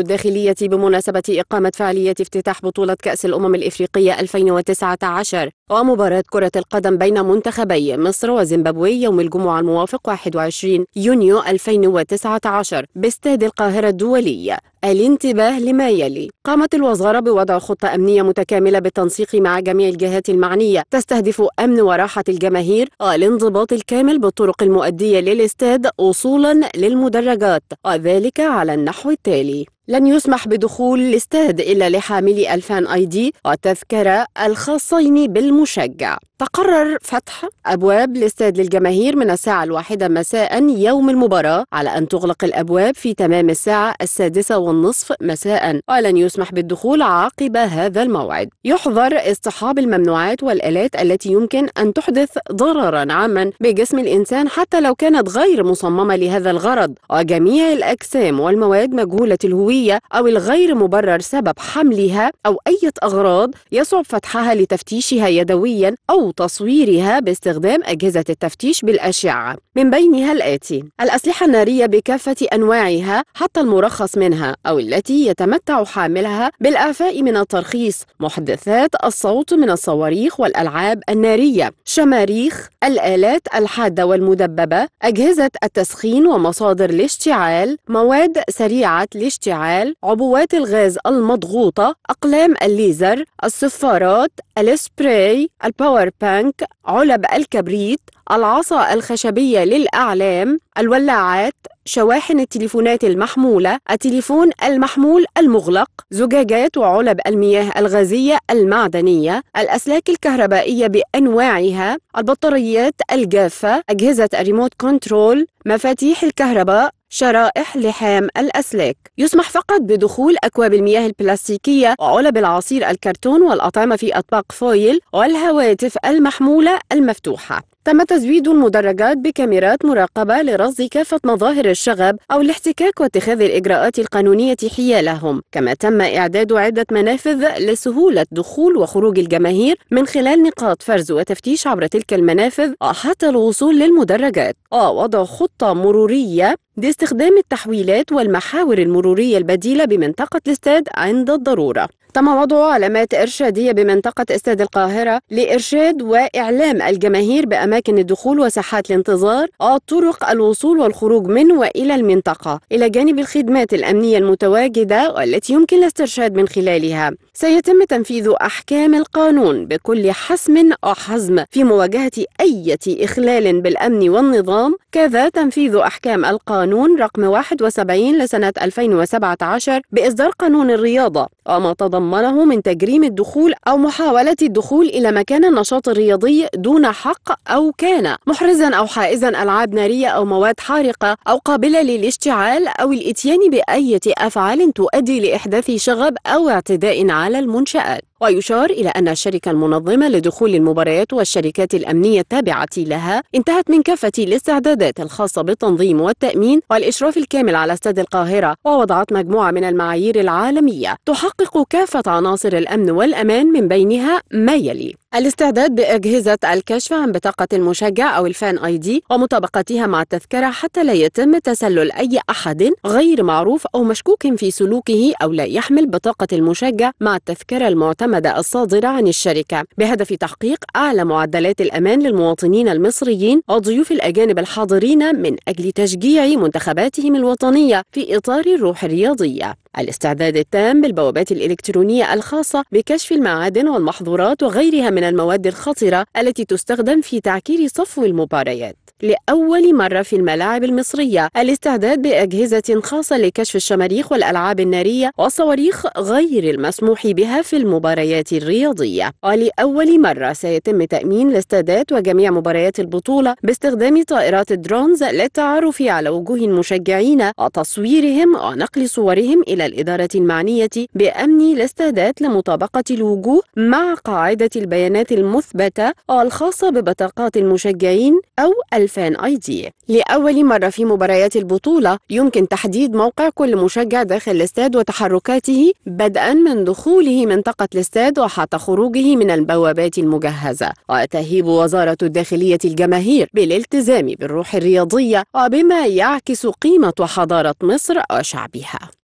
الداخلية بمناسبة إقامة فعالية افتتاح بطولة كأس الأمم الإفريقية 2019 ومباراة كرة القدم بين منتخبي مصر وزيمبابوي يوم الجمعة الموافق 21 يونيو 2019 باستاد القاهرة الدولي الانتباه لما يلي قامت الوزارة بوضع خطة أمنية متكاملة بالتنسيق مع جميع الجهات المعنية تستهدف أمن وراحة الجماهير والانضباط الكامل بالطرق المؤدية للاستاد وصولا للمدرجات وذلك على النحو التالي لن يسمح بدخول الاستاد إلا لحاملي ألفان أي دي والتذكرة الخاصين بالمشجع فقرر فتح أبواب الاستاد للجماهير من الساعة الواحدة مساء يوم المباراة على أن تغلق الأبواب في تمام الساعة السادسة والنصف مساء ولن يسمح بالدخول عقب هذا الموعد يحظر اصطحاب الممنوعات والآلات التي يمكن أن تحدث ضررا عاما بجسم الإنسان حتى لو كانت غير مصممة لهذا الغرض وجميع الأجسام والمواد مجهولة الهوية أو الغير مبرر سبب حملها أو أي أغراض يصعب فتحها لتفتيشها يدويا أو تصويرها باستخدام أجهزة التفتيش بالأشعة من بينها الآتي الأسلحة النارية بكافة أنواعها حتى المرخص منها أو التي يتمتع حاملها بالآفاء من الترخيص محدثات الصوت من الصواريخ والألعاب النارية شماريخ الآلات الحادة والمدببة أجهزة التسخين ومصادر الاشتعال مواد سريعة الاشتعال عبوات الغاز المضغوطة أقلام الليزر الصفارات السبراي الباور بانك علب الكبريت العصا الخشبية للأعلام الولاعات شواحن التليفونات المحمولة التليفون المحمول المغلق زجاجات وعلب المياه الغازية المعدنية الأسلاك الكهربائية بأنواعها البطاريات الجافة أجهزة الريموت كنترول مفاتيح الكهرباء شرائح لحام الأسلاك يسمح فقط بدخول أكواب المياه البلاستيكية وعلب العصير الكرتون والأطعمة في أطباق فويل والهواتف المحمولة المفتوحة تم تزويد المدرجات بكاميرات مراقبة لرصد كافة مظاهر الشغب أو الاحتكاك واتخاذ الإجراءات القانونية حيالهم كما تم إعداد عدة منافذ لسهولة دخول وخروج الجماهير من خلال نقاط فرز وتفتيش عبر تلك المنافذ حتى الوصول للمدرجات ووضع خطة مرورية باستخدام التحويلات والمحاور المرورية البديلة بمنطقة الاستاد عند الضرورة تم وضع علامات إرشادية بمنطقة استاد القاهرة لإرشاد وإعلام الجماهير بأماكن الدخول وساحات الانتظار وطرق الوصول والخروج من وإلى المنطقة إلى جانب الخدمات الأمنية المتواجدة والتي يمكن الاسترشاد من خلالها سيتم تنفيذ أحكام القانون بكل حسم وحزم في مواجهة أي إخلال بالأمن والنظام كذا تنفيذ أحكام القانون رقم 71 لسنة 2017 بإصدار قانون الرياضة وما تضمن ضمنه من تجريم الدخول أو محاولة الدخول إلى مكان النشاط الرياضي دون حق أو كان محرزا أو حائزا ألعاب نارية أو مواد حارقة أو قابلة للاشتعال أو الإتيان بأية أفعال تؤدي لإحداث شغب أو اعتداء على المنشآت ويشار إلى أن الشركة المنظمة لدخول المباريات والشركات الأمنية التابعة لها انتهت من كافة الاستعدادات الخاصة بالتنظيم والتأمين والإشراف الكامل على استاد القاهرة ووضعت مجموعة من المعايير العالمية تحقق كافة عناصر الأمن والأمان من بينها ما يلي الاستعداد بأجهزة الكشف عن بطاقة المشجع أو الفان آي دي ومطابقتها مع التذكرة حتى لا يتم تسلل أي أحد غير معروف أو مشكوك في سلوكه أو لا يحمل بطاقة المشجع مع التذكرة المعتمدة الصادرة عن الشركة بهدف تحقيق أعلى معدلات الأمان للمواطنين المصريين وضيوف الأجانب الحاضرين من أجل تشجيع منتخباتهم الوطنية في إطار الروح الرياضية الاستعداد التام بالبوابات الإلكترونية الخاصة بكشف المعادن والمحظورات وغيرها من المواد الخطرة التي تستخدم في تعكير صفو المباريات لأول مرة في الملاعب المصرية الاستعداد بأجهزة خاصة لكشف الشماريخ والألعاب النارية والصواريخ غير المسموح بها في المباريات الرياضية ولأول مرة سيتم تأمين الاستادات وجميع مباريات البطولة باستخدام طائرات الدرونز للتعرف على وجوه المشجعين وتصويرهم ونقل صورهم إلى الإدارة المعنية بأمن الاستادات لمطابقة الوجوه مع قاعدة البيانات المثبتة الخاصة ببطاقات المشجعين أو الف فان اي دي لاول مره في مباريات البطوله يمكن تحديد موقع كل مشجع داخل الاستاد وتحركاته بدءا من دخوله منطقه الاستاد وحتى خروجه من البوابات المجهزه وتهيب وزاره الداخليه الجماهير بالالتزام بالروح الرياضيه وبما يعكس قيمه وحضاره مصر وشعبها